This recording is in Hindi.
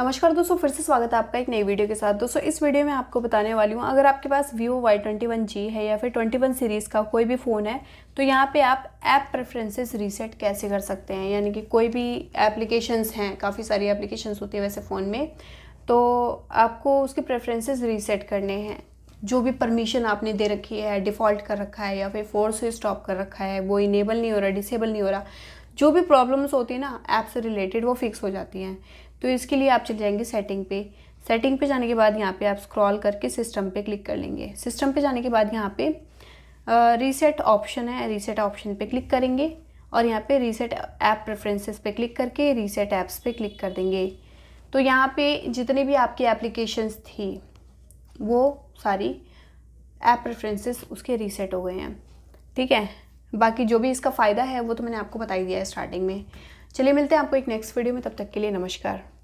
नमस्कार दोस्तों फिर से स्वागत है आपका एक नई वीडियो के साथ दोस्तों इस वीडियो में आपको बताने वाली हूँ अगर आपके पास Vivo Y twenty one G है या फिर ट्वेंटी वन सीरीज़ का कोई भी फ़ोन है तो यहाँ पे आप ऐप प्रेफरेंसेस रीसेट कैसे कर सकते हैं यानी कि कोई भी एप्लीकेशंस हैं काफ़ी सारी एप्लीकेशंस होती है वैसे फ़ोन में तो आपको उसके प्रेफरेंसेज रीसेट करने हैं जो भी परमिशन आपने दे रखी है डिफ़ॉल्ट कर रखा है या फिर फोर्स से स्टॉप कर रखा है वो इनेबल नहीं हो रहा डिसेबल नहीं हो रहा जो भी प्रॉब्लम्स होती है ना ऐप से रिलेटेड वो फिक्स हो जाती हैं तो इसके लिए आप चले जाएंगे सेटिंग पे सेटिंग पे जाने के बाद यहाँ पे आप स्क्रॉल करके सिस्टम पे क्लिक कर लेंगे सिस्टम पे जाने के बाद यहाँ पे रीसेट ऑप्शन है रीसेट ऑप्शन पे क्लिक करेंगे और यहाँ पे रीसेट ऐप प्रेफरेंसेस पे क्लिक करके रीसेट ऐप्स पे क्लिक कर देंगे तो यहाँ पे जितने भी आपकी एप्लीकेशंस थी वो सारी ऐप प्रेफरेंसेस उसके रीसेट हो गए हैं ठीक है बाकी जो भी इसका फ़ायदा है वो तो मैंने आपको बताई दिया है स्टार्टिंग में चलिए मिलते हैं आपको एक नेक्स्ट वीडियो में तब तक के लिए नमस्कार